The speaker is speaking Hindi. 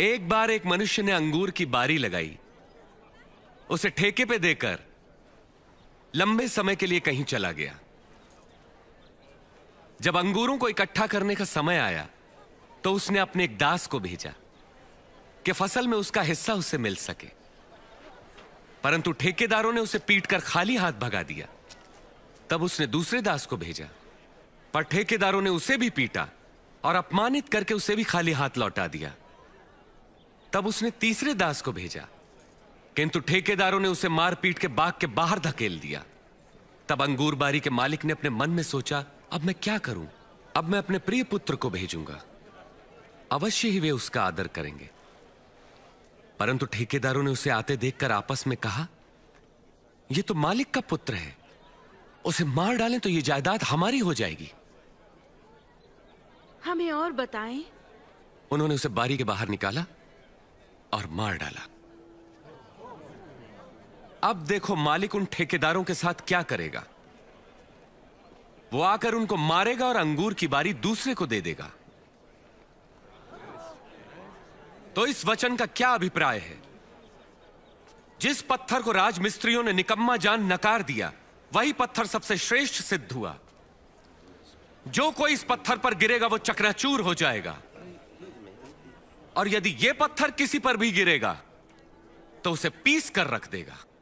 एक बार एक मनुष्य ने अंगूर की बारी लगाई उसे ठेके पे देकर लंबे समय के लिए कहीं चला गया जब अंगूरों को इकट्ठा करने का समय आया तो उसने अपने एक दास को भेजा कि फसल में उसका हिस्सा उसे मिल सके परंतु ठेकेदारों ने उसे पीटकर खाली हाथ भगा दिया तब उसने दूसरे दास को भेजा पर ठेकेदारों ने उसे भी पीटा और अपमानित करके उसे भी खाली हाथ लौटा दिया तब उसने तीसरे दास को भेजा किंतु ठेकेदारों ने उसे मारपीट के बाग के बाहर धकेल दिया तब अंगूर बारी के मालिक ने अपने मन में सोचा अब मैं क्या करूं अब मैं अपने प्रिय पुत्र को भेजूंगा अवश्य ही वे उसका आदर करेंगे परंतु ठेकेदारों ने उसे आते देखकर आपस में कहा यह तो मालिक का पुत्र है उसे मार डालें तो यह जायदाद हमारी हो जाएगी हमें और बताएं उन्होंने उसे बारी के बाहर निकाला और मार डाला अब देखो मालिक उन ठेकेदारों के साथ क्या करेगा वो आकर उनको मारेगा और अंगूर की बारी दूसरे को दे देगा तो इस वचन का क्या अभिप्राय है जिस पत्थर को राजमिस्त्रियों ने निकम्मा जान नकार दिया वही पत्थर सबसे श्रेष्ठ सिद्ध हुआ जो कोई इस पत्थर पर गिरेगा वो चक्राचूर हो जाएगा और यदि यह पत्थर किसी पर भी गिरेगा तो उसे पीस कर रख देगा